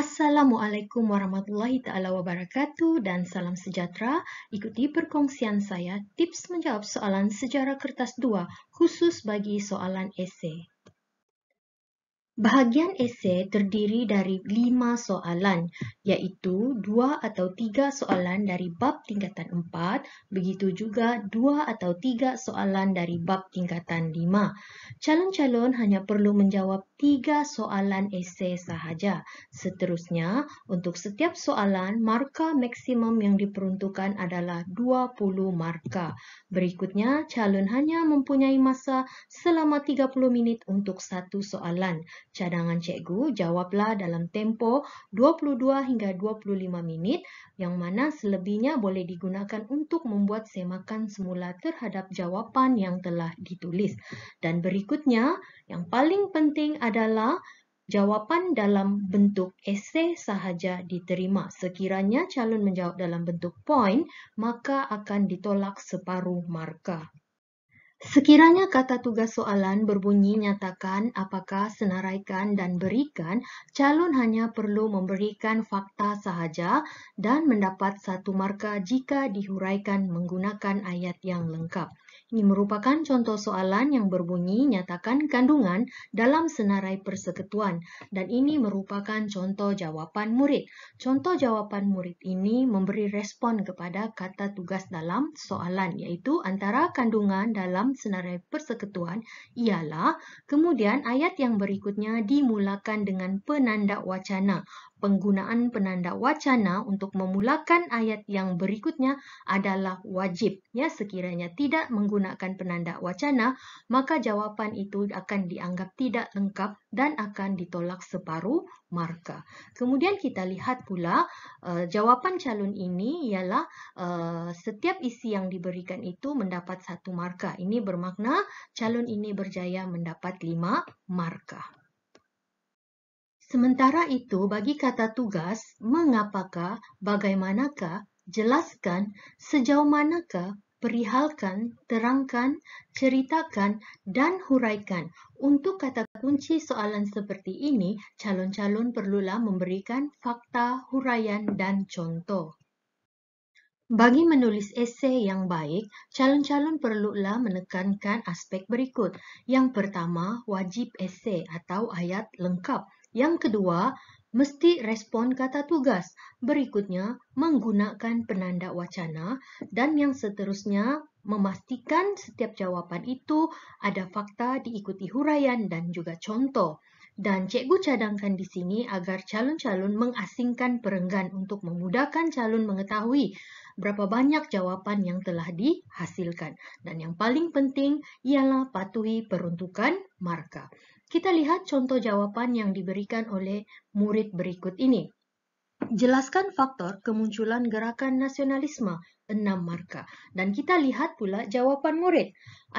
Assalamualaikum warahmatullahi taala wabarakatuh dan salam sejahtera. Ikuti perkongsian saya tips menjawab soalan sejarah kertas 2 khusus bagi soalan esei. Bahagian esei terdiri dari lima soalan, iaitu dua atau tiga soalan dari bab tingkatan empat, begitu juga dua atau tiga soalan dari bab tingkatan lima. Calon-calon hanya perlu menjawab tiga soalan esei sahaja. Seterusnya, untuk setiap soalan, markah maksimum yang diperuntukkan adalah 20 markah. Berikutnya, calon hanya mempunyai masa selama 30 minit untuk satu soalan cadangan cikgu, jawablah dalam tempo 22 hingga 25 minit yang mana selebihnya boleh digunakan untuk membuat semakan semula terhadap jawapan yang telah ditulis. Dan berikutnya, yang paling penting adalah jawapan dalam bentuk esei sahaja diterima. Sekiranya calon menjawab dalam bentuk poin, maka akan ditolak separuh markah. Sekiranya kata tugas soalan berbunyi nyatakan apakah senaraikan dan berikan, calon hanya perlu memberikan fakta sahaja dan mendapat satu markah jika dihuraikan menggunakan ayat yang lengkap. Ini merupakan contoh soalan yang berbunyi nyatakan kandungan dalam senarai persekutuan dan ini merupakan contoh jawapan murid. Contoh jawapan murid ini memberi respon kepada kata tugas dalam soalan iaitu antara kandungan dalam senarai persekutuan ialah kemudian ayat yang berikutnya dimulakan dengan penanda wacana. Penggunaan penanda wacana untuk memulakan ayat yang berikutnya adalah wajib ya sekiranya tidak menggunakan menggunakan penanda wacana, maka jawapan itu akan dianggap tidak lengkap dan akan ditolak separuh marka. Kemudian kita lihat pula uh, jawapan calon ini ialah uh, setiap isi yang diberikan itu mendapat satu marka. Ini bermakna calon ini berjaya mendapat lima marka. Sementara itu, bagi kata tugas, mengapakah, bagaimanakah, jelaskan sejauh manakah perihalkan, terangkan, ceritakan dan huraikan. Untuk kata kunci soalan seperti ini, calon-calon perlulah memberikan fakta, huraian dan contoh. Bagi menulis esei yang baik, calon-calon perlulah menekankan aspek berikut. Yang pertama, wajib esei atau ayat lengkap. Yang kedua, mesti respon kata tugas. Berikutnya, menggunakan penanda wacana dan yang seterusnya, memastikan setiap jawapan itu ada fakta diikuti huraian dan juga contoh. Dan cikgu cadangkan di sini agar calon-calon mengasingkan perenggan untuk memudahkan calon mengetahui berapa banyak jawapan yang telah dihasilkan. Dan yang paling penting ialah patuhi peruntukan markah. Kita lihat contoh jawapan yang diberikan oleh murid berikut ini. Jelaskan faktor kemunculan gerakan nasionalisme enam markah dan kita lihat pula jawapan murid.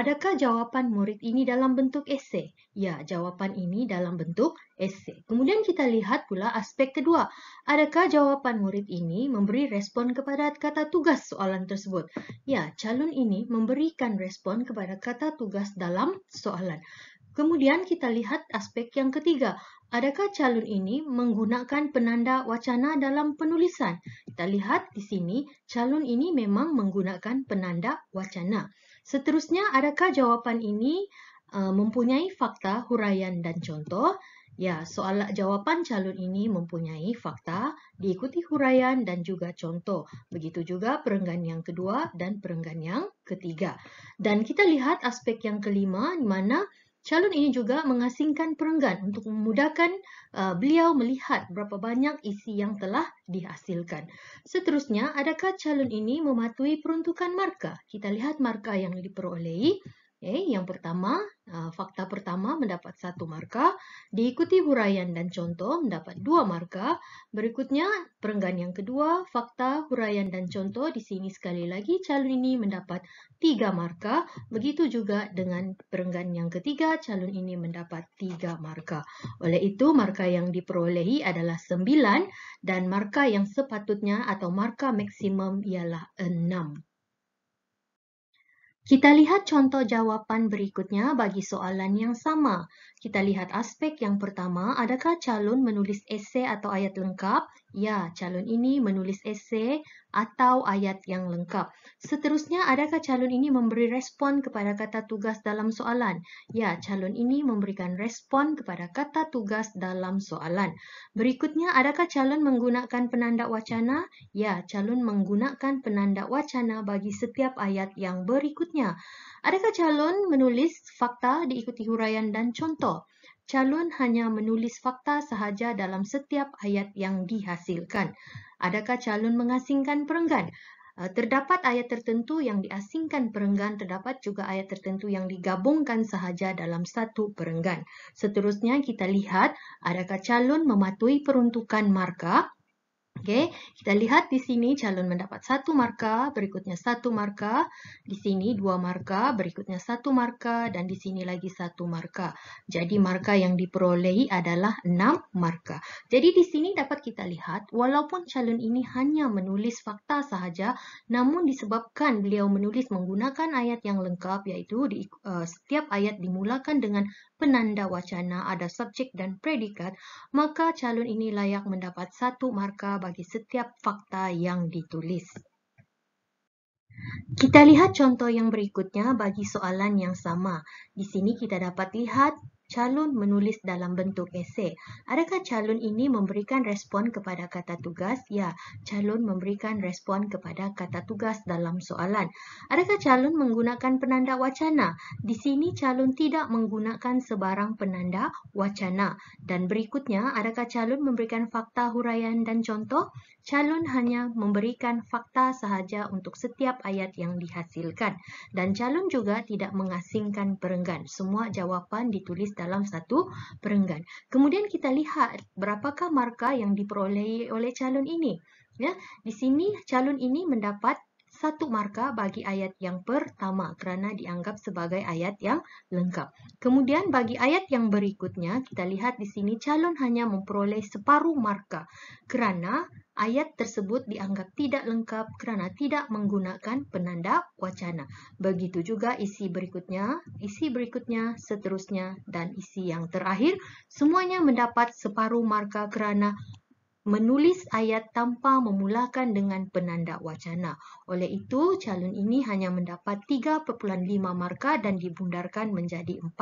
Adakah jawapan murid ini dalam bentuk esei? Ya, jawapan ini dalam bentuk esei. Kemudian kita lihat pula aspek kedua. Adakah jawapan murid ini memberi respon kepada kata tugas soalan tersebut? Ya, calon ini memberikan respon kepada kata tugas dalam soalan. Kemudian kita lihat aspek yang ketiga. Adakah calon ini menggunakan penanda wacana dalam penulisan? Kita lihat di sini calon ini memang menggunakan penanda wacana. Seterusnya, adakah jawapan ini eh, mempunyai fakta, huraian dan contoh? Ya, soal jawapan calon ini mempunyai fakta, diikuti huraian dan juga contoh. Begitu juga perenggan yang kedua dan perenggan yang ketiga. Dan kita lihat aspek yang kelima, di mana... Calon ini juga mengasingkan perenggan untuk memudahkan uh, beliau melihat berapa banyak isi yang telah dihasilkan. Seterusnya, adakah calon ini mematuhi peruntukan markah? Kita lihat markah yang diperolehi. Okay, eh, yang pertama, eh, fakta pertama mendapat satu markah, diikuti huraian dan contoh mendapat dua markah. Berikutnya, perenggan yang kedua, fakta, huraian dan contoh di sini sekali lagi calon ini mendapat tiga markah. Begitu juga dengan perenggan yang ketiga, calon ini mendapat tiga markah. Oleh itu, markah yang diperolehi adalah sembilan dan markah yang sepatutnya atau markah maksimum ialah enam. Kita lihat contoh jawapan berikutnya bagi soalan yang sama. Kita lihat aspek yang pertama, adakah calon menulis esei atau ayat lengkap? Ya, calon ini menulis esei atau ayat yang lengkap. Seterusnya, adakah calon ini memberi respon kepada kata tugas dalam soalan? Ya, calon ini memberikan respon kepada kata tugas dalam soalan. Berikutnya, adakah calon menggunakan penanda wacana? Ya, calon menggunakan penanda wacana bagi setiap ayat yang berikutnya. Adakah calon menulis fakta diikuti huraian dan contoh? calon hanya menulis fakta sahaja dalam setiap ayat yang dihasilkan. Adakah calon mengasingkan perenggan? Eh, terdapat ayat tertentu yang diasingkan perenggan, terdapat juga ayat tertentu yang digabungkan sahaja dalam satu perenggan. Seterusnya kita lihat adakah calon mematuhi peruntukan markah Okay, kita lihat di sini calon mendapat satu marka, berikutnya satu marka, di sini dua marka, berikutnya satu marka dan di sini lagi satu marka. Jadi marka yang diperolehi adalah enam marka. Jadi di sini dapat kita lihat, walaupun calon ini hanya menulis fakta sahaja, namun disebabkan beliau menulis menggunakan ayat yang lengkap, iaitu di, uh, setiap ayat dimulakan dengan penanda wacana, ada subjek dan predikat, maka calon ini layak mendapat satu markah bagi setiap fakta yang ditulis. Kita lihat contoh yang berikutnya bagi soalan yang sama. Di sini kita dapat lihat calon menulis dalam bentuk esei. Adakah calon ini memberikan respon kepada kata tugas? Ya, calon memberikan respon kepada kata tugas dalam soalan. Adakah calon menggunakan penanda wacana? Di sini calon tidak menggunakan sebarang penanda wacana. Dan berikutnya, adakah calon memberikan fakta huraian dan contoh? Calon hanya memberikan fakta sahaja untuk setiap ayat yang dihasilkan. Dan calon juga tidak mengasingkan perenggan. Semua jawapan ditulis dalam satu perenggan. Kemudian kita lihat berapakah markah yang diperoleh oleh calon ini. Ya, di sini calon ini mendapat satu markah bagi ayat yang pertama kerana dianggap sebagai ayat yang lengkap. Kemudian bagi ayat yang berikutnya, kita lihat di sini calon hanya memperoleh separuh markah kerana ayat tersebut dianggap tidak lengkap kerana tidak menggunakan penanda wacana. Begitu juga isi berikutnya, isi berikutnya, seterusnya, dan isi yang terakhir, semuanya mendapat separuh markah kerana menulis ayat tanpa memulakan dengan penanda wacana. Oleh itu, calon ini hanya mendapat 3.5 marka dan dibundarkan menjadi 4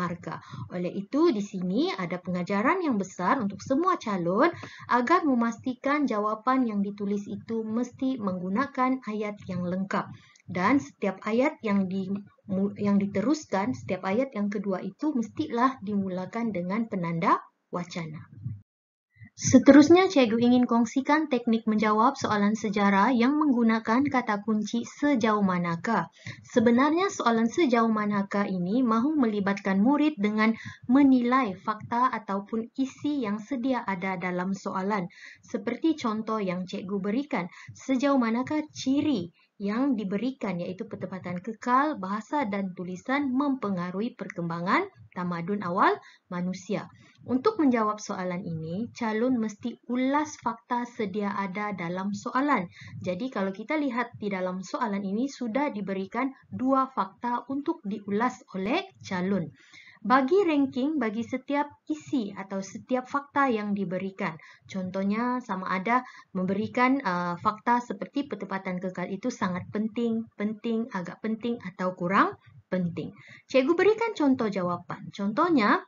marka. Oleh itu, di sini ada pengajaran yang besar untuk semua calon agar memastikan jawapan yang ditulis itu mesti menggunakan ayat yang lengkap. Dan setiap ayat yang di yang diteruskan, setiap ayat yang kedua itu mestilah dimulakan dengan penanda wacana. Seterusnya, cikgu ingin kongsikan teknik menjawab soalan sejarah yang menggunakan kata kunci sejauh manakah. Sebenarnya, soalan sejauh manakah ini mahu melibatkan murid dengan menilai fakta ataupun isi yang sedia ada dalam soalan. Seperti contoh yang cikgu berikan, sejauh manakah ciri yang diberikan iaitu pertempatan kekal, bahasa dan tulisan mempengaruhi perkembangan tamadun awal manusia. Untuk menjawab soalan ini, calon mesti ulas fakta sedia ada dalam soalan. Jadi kalau kita lihat di dalam soalan ini, sudah diberikan dua fakta untuk diulas oleh calon bagi ranking bagi setiap isi atau setiap fakta yang diberikan. Contohnya sama ada memberikan uh, fakta seperti pertempatan kekal itu sangat penting, penting, agak penting atau kurang penting. Cikgu berikan contoh jawapan. Contohnya,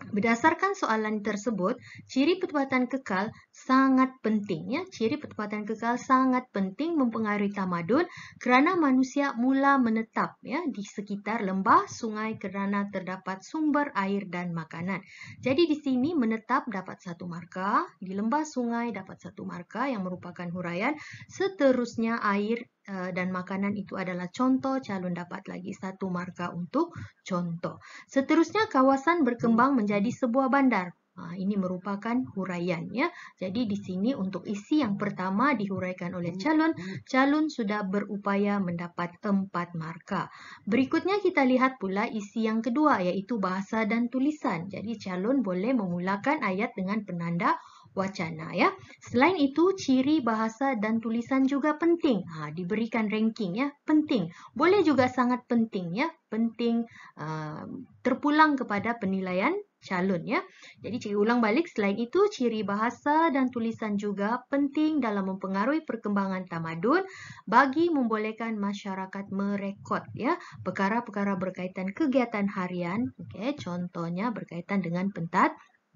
Berdasarkan soalan tersebut, ciri pertubuhan kekal sangat penting. Ya. Ciri pertubuhan kekal sangat penting mempengaruhi tamadun kerana manusia mula menetap ya, di sekitar lembah sungai kerana terdapat sumber air dan makanan. Jadi di sini menetap dapat satu markah, di lembah sungai dapat satu markah yang merupakan huraian, seterusnya air Eh, dan makanan itu adalah contoh, calon dapat lagi satu markah untuk contoh. Seterusnya, kawasan berkembang menjadi sebuah bandar. Eh, ini merupakan huraian. Ya. Jadi di sini untuk isi yang pertama dihuraikan oleh calon, calon sudah berupaya mendapat empat markah. Berikutnya kita lihat pula isi yang kedua, yaitu bahasa dan tulisan. Jadi calon boleh memulakan ayat dengan penanda wacana ya. Selain itu ciri bahasa dan tulisan juga penting. Ha diberikan ranking ya, penting. Boleh juga sangat penting ya, penting uh, terpulang kepada penilaian calon ya. Jadi cikgu ulang balik selain itu ciri bahasa dan tulisan juga penting dalam mempengaruhi perkembangan tamadun bagi membolehkan masyarakat merekod ya perkara-perkara berkaitan kegiatan harian. Okey, contohnya berkaitan dengan pentad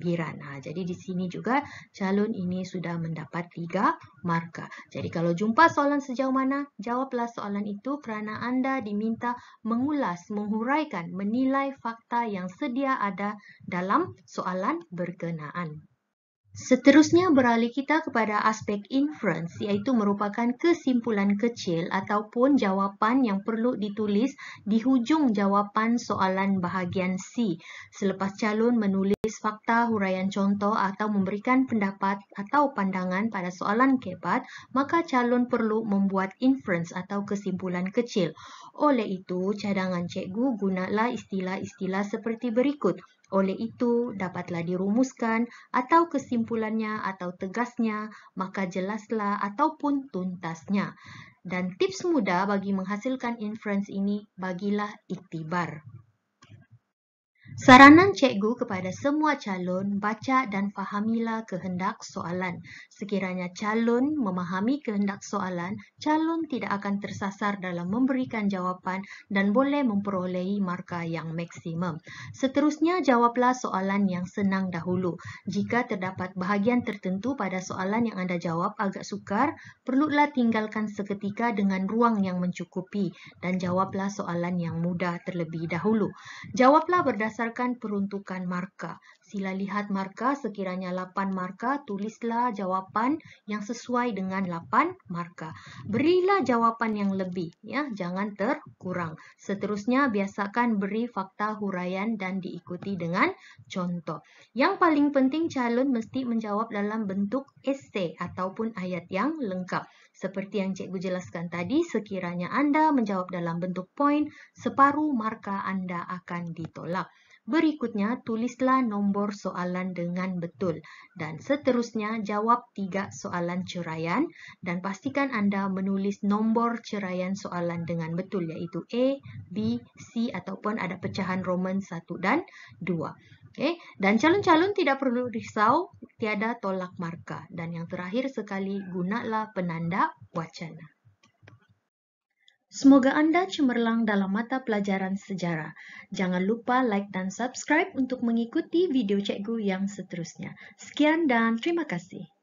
biran. Ha, jadi di sini juga calon ini sudah mendapat tiga marka. Jadi kalau jumpa soalan sejauh mana, jawablah soalan itu kerana anda diminta mengulas, menghuraikan, menilai fakta yang sedia ada dalam soalan berkenaan. Seterusnya beralih kita kepada aspek inference iaitu merupakan kesimpulan kecil ataupun jawapan yang perlu ditulis di hujung jawapan soalan bahagian C selepas calon menulis fakta huraian contoh atau memberikan pendapat atau pandangan pada soalan kebat maka calon perlu membuat inference atau kesimpulan kecil. Oleh itu cadangan cikgu gunalah istilah-istilah seperti berikut. Oleh itu, dapatlah dirumuskan atau kesimpulannya atau tegasnya, maka jelaslah ataupun tuntasnya. Dan tips mudah bagi menghasilkan inference ini, bagilah iktibar. Saranan cikgu kepada semua calon, baca dan fahamilah kehendak soalan. Sekiranya calon memahami kehendak soalan, calon tidak akan tersasar dalam memberikan jawapan dan boleh memperolehi markah yang maksimum. Seterusnya, jawablah soalan yang senang dahulu. Jika terdapat bahagian tertentu pada soalan yang anda jawab agak sukar, perlulah tinggalkan seketika dengan ruang yang mencukupi dan jawablah soalan yang mudah terlebih dahulu. Jawablah berdasarkan berdasarkan peruntukan markah. Sila lihat markah, sekiranya 8 markah, tulislah jawapan yang sesuai dengan 8 markah. Berilah jawapan yang lebih, ya, jangan terkurang. Seterusnya, biasakan beri fakta huraian dan diikuti dengan contoh. Yang paling penting, calon mesti menjawab dalam bentuk esai ataupun ayat yang lengkap. Seperti yang cikgu jelaskan tadi, sekiranya anda menjawab dalam bentuk poin, separuh markah anda akan ditolak. Berikutnya, tulislah nombor soalan dengan betul. Dan seterusnya, jawab tiga soalan ceraian. Dan pastikan anda menulis nombor ceraian soalan dengan betul, iaitu A, B, C ataupun ada pecahan Roman 1 dan 2. Okay? Dan calon-calon tidak perlu risau, tiada tolak markah. Dan yang terakhir sekali, gunalah penanda wacana. Semoga anda cemerlang dalam mata pelajaran sejarah. Jangan lupa like dan subscribe untuk mengikuti video cikgu yang seterusnya. Sekian dan terima kasih.